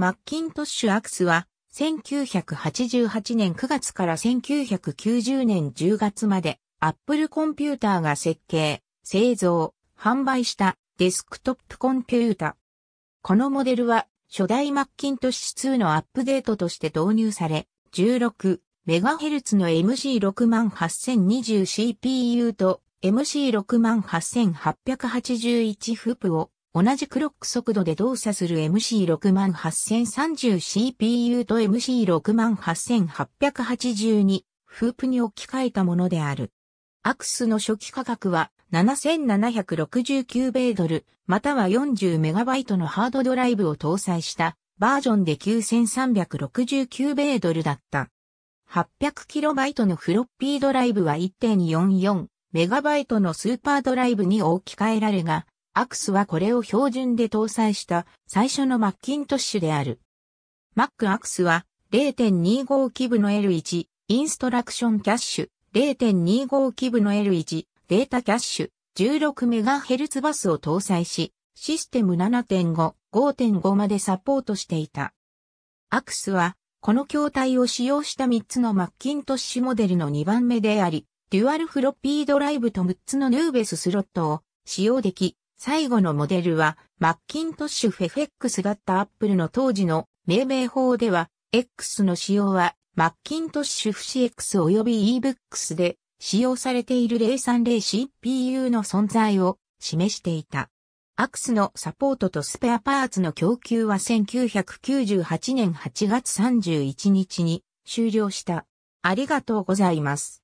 マッキントッシュアクスは、1988年9月から1990年10月まで、アップルコンピューターが設計、製造、販売したデスクトップコンピュータ。このモデルは、初代マッキントッシュ2のアップデートとして導入され、16、MHz の MC68020CPU と MC68881FP を同じクロック速度で動作する MC68030CPU と MC68882 フープに置き換えたものである。アクスの初期価格は7769米ドル、または4 0イトのハードドライブを搭載したバージョンで9369米ドルだった。8 0 0イトのフロッピードライブは1 4 4イトのスーパードライブに置き換えられが、アクスはこれを標準で搭載した最初のマッキントッシュである。マックアクスは0.25基部の L1、インストラクションキャッシュ、0.25基部の L1、データキャッシュ、16MHz バスを搭載し、システム7.5、5.5までサポートしていた。アクスは、この筐体を使用した3つのマッキントッシュモデルの2番目であり、デュアルフロッピードライブと6つのヌーベススロットを使用でき、最後のモデルは、マッキントッシュフェフェックスだったアップルの当時の命名法では、X の使用は、マッキントッシュフシ x 及び eBooks で使用されている 030CPU の存在を示していた。アクスのサポートとスペアパーツの供給は1998年8月31日に終了した。ありがとうございます。